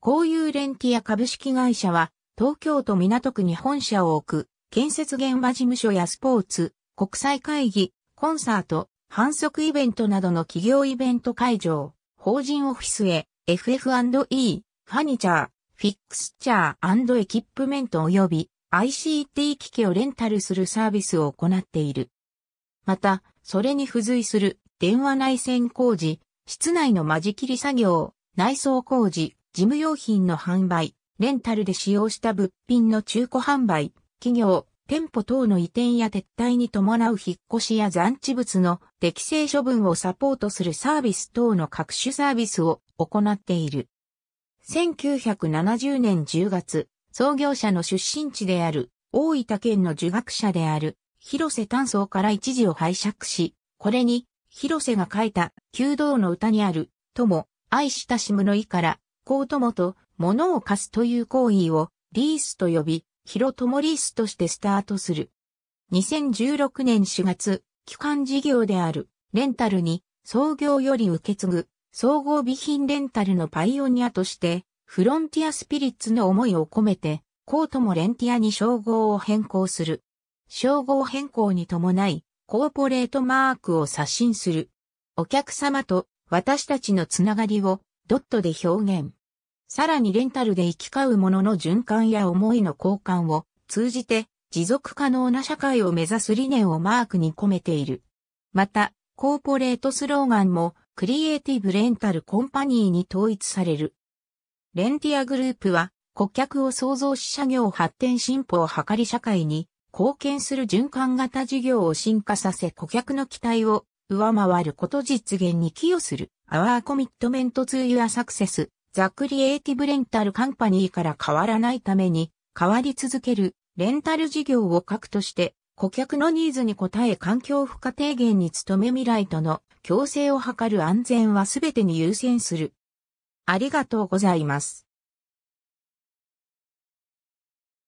こういうレンティア株式会社は、東京都港区に本社を置く、建設現場事務所やスポーツ、国際会議、コンサート、反則イベントなどの企業イベント会場、法人オフィスへ、FF&E、ファニチャー、フィックスチャーエキップメント及び ICT 機器をレンタルするサービスを行っている。また、それに付随する電話内線工事、室内の間仕切り作業、内装工事、事務用品の販売、レンタルで使用した物品の中古販売、企業、店舗等の移転や撤退に伴う引っ越しや残地物の適正処分をサポートするサービス等の各種サービスを行っている。1970年10月、創業者の出身地である大分県の受学者である広瀬炭素から一時を拝借し、これに広瀬が書いた弓道の歌にある友、愛したしむの意から公もと物を貸すという行為をリースと呼び、広友リースとしてスタートする。2016年4月、基幹事業であるレンタルに創業より受け継ぐ総合備品レンタルのパイオニアとしてフロンティアスピリッツの思いを込めてコートもレンティアに称号を変更する。称号変更に伴いコーポレートマークを刷新する。お客様と私たちのつながりをドットで表現。さらにレンタルで行き交うものの循環や思いの交換を通じて持続可能な社会を目指す理念をマークに込めている。また、コーポレートスローガンもクリエイティブレンタルコンパニーに統一される。レンティアグループは顧客を創造し社業発展進歩を図り社会に貢献する循環型事業を進化させ顧客の期待を上回ること実現に寄与する。Our Commitment to Your Success ザ・クリエイティブ・レンタル・カンパニーから変わらないために、変わり続けるレンタル事業を核として、顧客のニーズに応え環境負荷低減に努め未来との共生を図る安全は全てに優先する。ありがとうございます。